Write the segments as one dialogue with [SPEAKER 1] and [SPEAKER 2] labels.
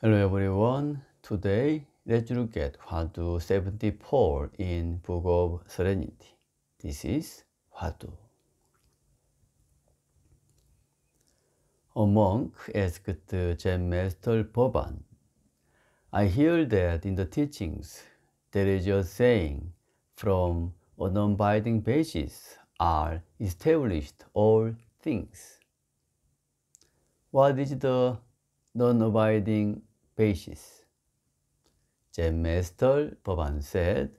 [SPEAKER 1] Hello everyone. Today, let's look at 174 74 in Book of Serenity. This is Hwadu. A monk asked the Zen Master Boban, I hear that in the teachings there is a saying from a non-binding basis are established all things. What is the non-abiding basis. 제메스털 법안 said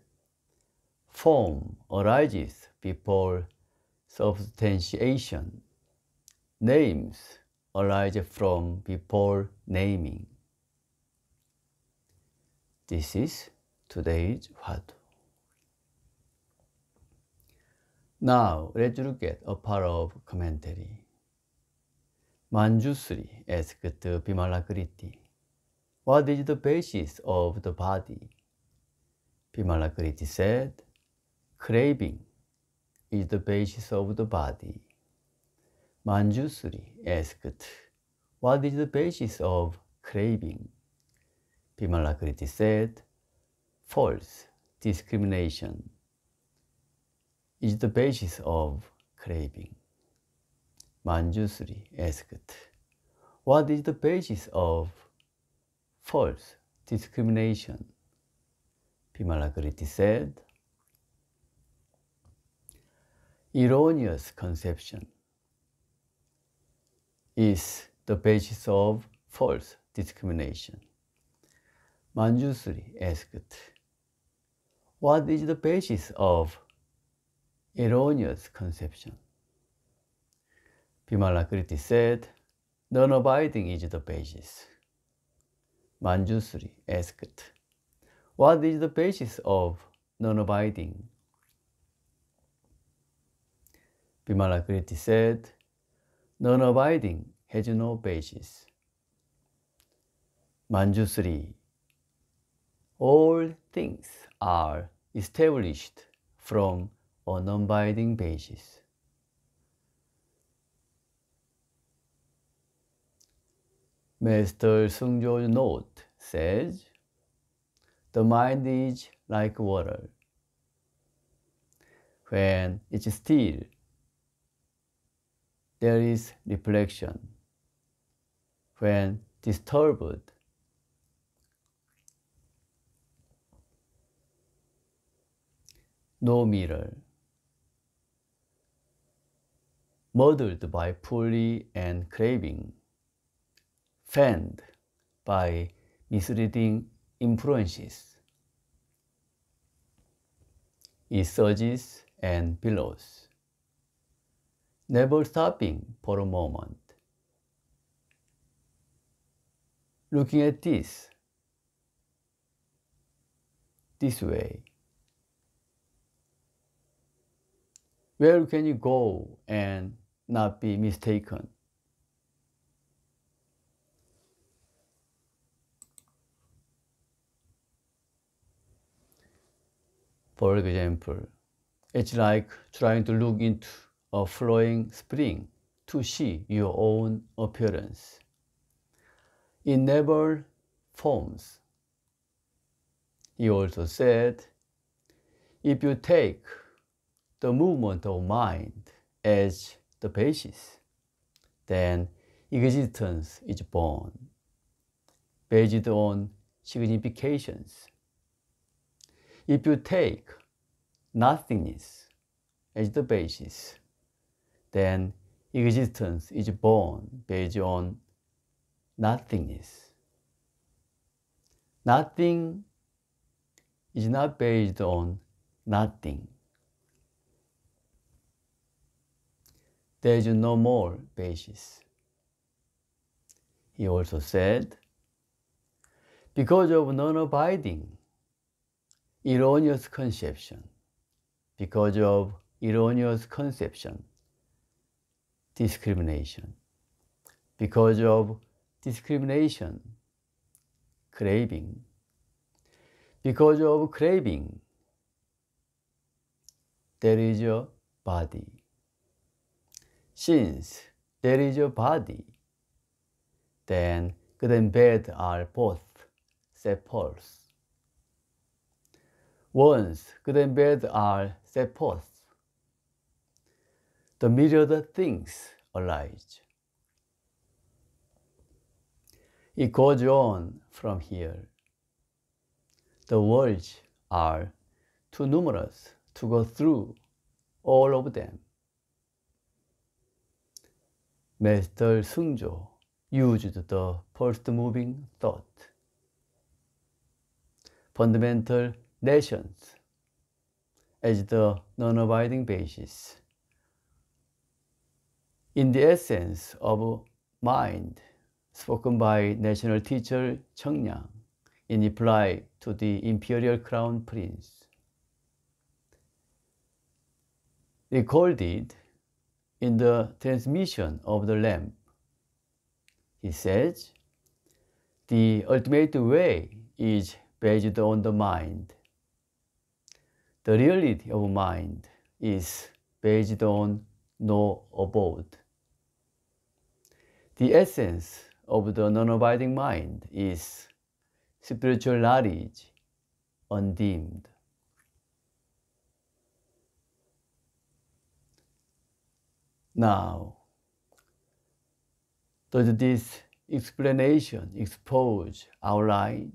[SPEAKER 1] form arises before substantiation. names arise from before naming. This is today's 화두. Now let's look at a part of commentary. Manjusri asked Bimalakriti. What is the basis of the body? Pimalakriti said, craving is the basis of the body. Manjusri asked, what is the basis of craving? Pimalakriti said, false discrimination is the basis of craving. Manjusri asked, what is the basis of false discrimination. Pimalakriti said, erroneous conception is the basis of false discrimination. Manjusri asked, what is the basis of erroneous conception? Pimalakriti said, non-abiding is the basis. Manjusri asked, What is the basis of non-abiding? Vimalakriti said, Non-abiding has no basis. Manjusri, all things are established from a non-abiding basis. Mr. Sungjo's note says, The mind is like water. When it's still, there is reflection. When disturbed, no mirror. Muddled by pulley and craving fanned by misleading influences. It surges and billows, never stopping for a moment. Looking at this, this way, where can you go and not be mistaken? For example, it's like trying to look into a flowing spring to see your own appearance. It never forms. He also said, if you take the movement of mind as the basis, then existence is born based on significations if you take nothingness as the basis, then existence is born based on nothingness. Nothing is not based on nothing. There is no more basis. He also said, because of non abiding, erroneous conception. Because of erroneous conception, discrimination. Because of discrimination, craving. Because of craving, there is a body. Since there is a body, then good and bad are both sepals. Once good and bad are set forth. The myriad things arise. It goes on from here. The words are too numerous to go through all of them. Master Sungjo used the first moving thought. Fundamental nations as the non-abiding basis. In the essence of mind spoken by national teacher Cheongyang in reply to the imperial crown prince, recorded in the transmission of the lamp. He says, the ultimate way is based on the mind the reality of mind is based on no abode. The essence of the non-abiding mind is spiritual knowledge undimmed. Now, does this explanation expose our line?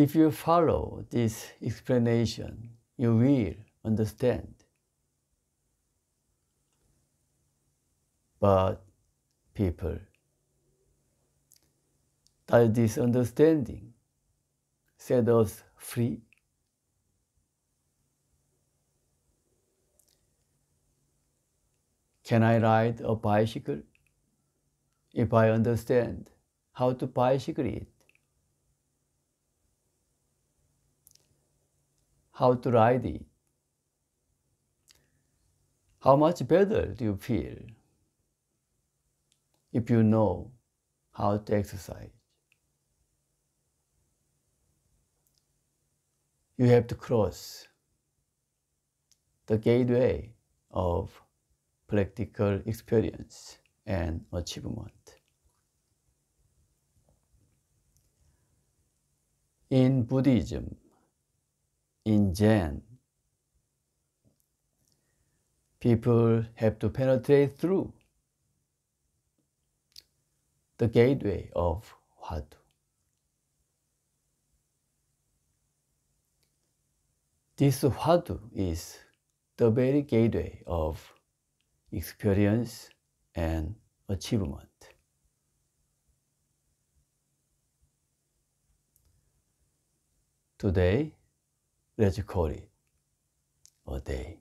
[SPEAKER 1] If you follow this explanation, you will understand. But people, does this understanding set us free? Can I ride a bicycle if I understand how to bicycle it? how to ride it? How much better do you feel if you know how to exercise? You have to cross the gateway of practical experience and achievement. In Buddhism, in Jan. People have to penetrate through the gateway of Wadu. This Wadu is the very gateway of experience and achievement. Today, Let's call it a day.